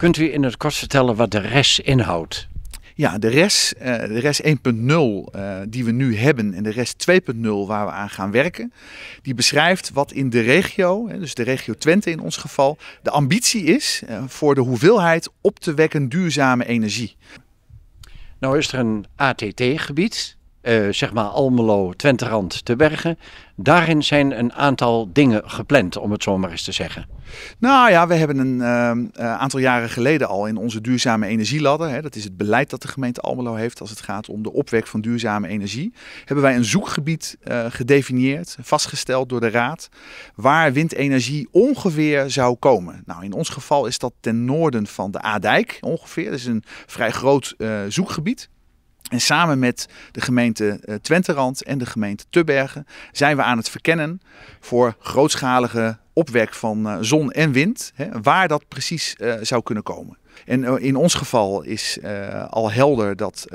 Kunt u in het kort vertellen wat de res inhoudt? Ja, de res, eh, de rest 1.0 eh, die we nu hebben en de res 2.0 waar we aan gaan werken, die beschrijft wat in de regio, dus de regio Twente in ons geval, de ambitie is eh, voor de hoeveelheid op te wekken duurzame energie. Nou is er een ATT-gebied, eh, zeg maar Almelo, Twenterand, te bergen. Daarin zijn een aantal dingen gepland, om het zo maar eens te zeggen. Nou ja, we hebben een ehm, eh, aantal jaren geleden al in onze duurzame energieladder, hè, dat is het beleid dat de gemeente Almelo heeft als het gaat om de opwek van duurzame energie, hebben wij een zoekgebied eh, gedefinieerd, vastgesteld door de Raad, waar windenergie ongeveer zou komen. Nou, in ons geval is dat ten noorden van de Aadijk ongeveer. Dat is een vrij groot zoekgebied. En samen met de gemeente eh, Twenterand en de gemeente Tubbergen zijn we aan het verkennen voor grootschalige opwek van eh, zon en wind, hè, waar dat precies eh, zou kunnen komen. En in ons geval is al helder dat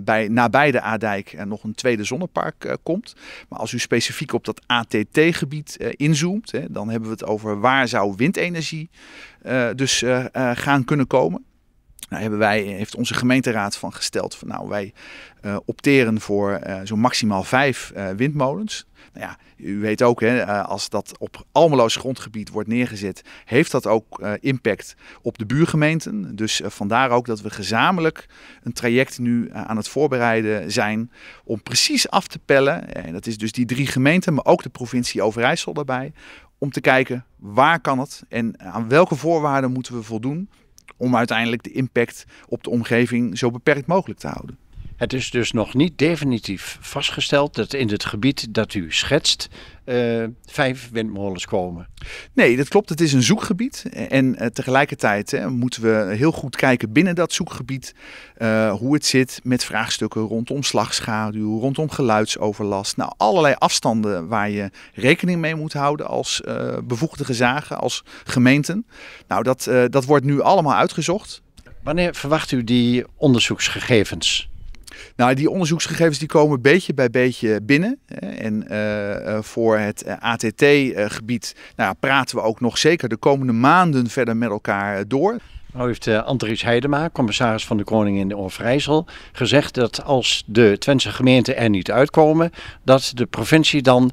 bij, nabij de A-dijk nog een tweede zonnepark komt. Maar als u specifiek op dat ATT-gebied inzoomt, hè, dan hebben we het over waar zou windenergie dus gaan kunnen komen. Nou, hebben wij, eh, heeft onze gemeenteraad van gesteld van nou wij eh, opteren voor uh, eh, zo maximaal vijf windmolens. Nou ja, u weet ook, hè, als dat op Almeloos grondgebied wordt neergezet, heeft dat ook impact op de buurgemeenten. Dus vandaar ook dat we gezamenlijk een traject nu aan het voorbereiden zijn om precies af te pellen. En dat is dus die drie gemeenten, maar ook de provincie Overijssel daarbij. Om te kijken waar kan het en aan welke voorwaarden moeten we voldoen om uiteindelijk de impact op de omgeving zo beperkt mogelijk te houden. Het is dus nog niet definitief vastgesteld dat in het gebied dat u schetst eh, vijf windmolens komen. Nee, dat klopt. Het is een zoekgebied. En eh, tegelijkertijd hè, moeten we heel goed kijken binnen dat zoekgebied eh, hoe het zit met vraagstukken rondom slagschaduw, rondom geluidsoverlast. Nou, allerlei afstanden waar je rekening mee moet houden als bevoegde gezagen, als gemeenten. Nou, dat, dat wordt nu allemaal uitgezocht. Wanneer verwacht u die onderzoeksgegevens? Nou, die onderzoeksgegevens die komen beetje bij beetje binnen. En eh, eh, voor het eh, ATT-gebied nou, praten we ook nog zeker de komende maanden verder met elkaar door. Nou heeft Andries Heidema, commissaris van de Koning in Overijssel, gezegd dat als de Twentse gemeenten er niet uitkomen, dat de provincie dan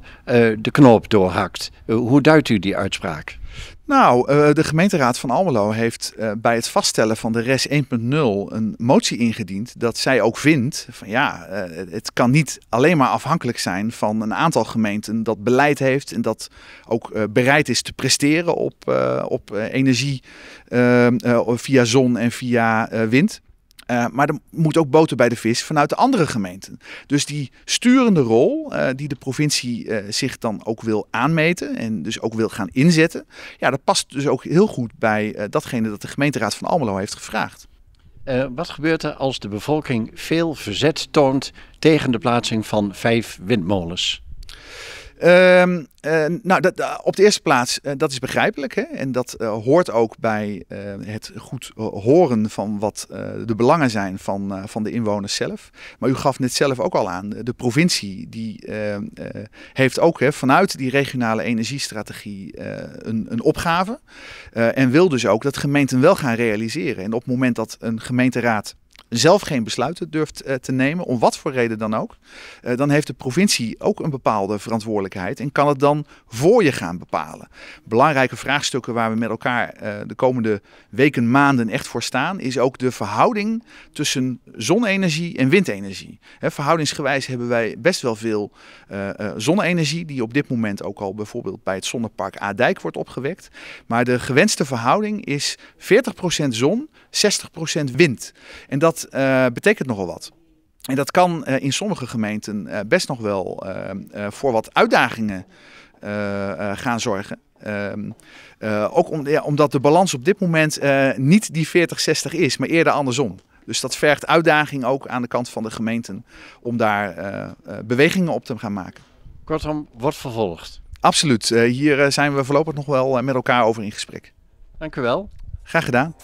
de knoop doorhakt. hoe duidt u die uitspraak? Nou, eh, de gemeenteraad van Almelo heeft eh, bij het vaststellen van de RES 1.0 een motie ingediend dat zij ook vindt van ja, eh, het kan niet alleen maar afhankelijk zijn van een aantal gemeenten dat beleid heeft en dat ook bereid is te presteren op, op energie ehm, via zon en via wind. Eh, maar er moet ook boter bij de vis vanuit de andere gemeenten. Dus die sturende rol eh, die de provincie eh, zich dan ook wil aanmeten en dus ook wil gaan inzetten, ja, dat past dus ook heel goed bij datgene dat de gemeenteraad van Almelo heeft gevraagd. wat gebeurt er als de bevolking veel verzet toont tegen de plaatsing van vijf windmolens? Um, nou, dat, eh, op de eerste plaats, eh, dat is begrijpelijk. Hè? En dat hoort ook bij het goed horen van wat de belangen zijn van, van de inwoners zelf. Maar u gaf net zelf ook al aan, de provincie die heeft ook hè, vanuit die regionale energiestrategie een, een opgave. en wil dus ook dat gemeenten wel gaan realiseren. En op het moment dat een gemeenteraad zelf geen besluiten durft eh, te nemen, om wat voor reden dan ook, eh, dan heeft de provincie ook een bepaalde verantwoordelijkheid en kan het dan voor je gaan bepalen. Belangrijke vraagstukken waar we met elkaar eh, de komende weken, maanden echt voor staan, is ook de verhouding tussen zonne-energie en windenergie. verhoudingsgewijs hebben wij best wel veel zonne-energie, die op dit moment ook al bijvoorbeeld bij het zonnepark A Dijk wordt opgewekt. Maar de gewenste verhouding is 40% zon, 60% wind. En dat eh, betekent nogal wat. En dat kan eh, in sommige gemeenten eh, best nog wel voor wat uitdagingen gaan zorgen. Ehm, ook ja, omdat de balans op dit moment niet die 40-60 is, maar eerder andersom. Dus dat vergt uitdaging ook aan de kant van de gemeenten om daar bewegingen op te gaan maken. Kortom, wordt vervolgd. Absoluut. hier zijn we voorlopig nog wel met elkaar over in gesprek. Dank u wel. Graag gedaan.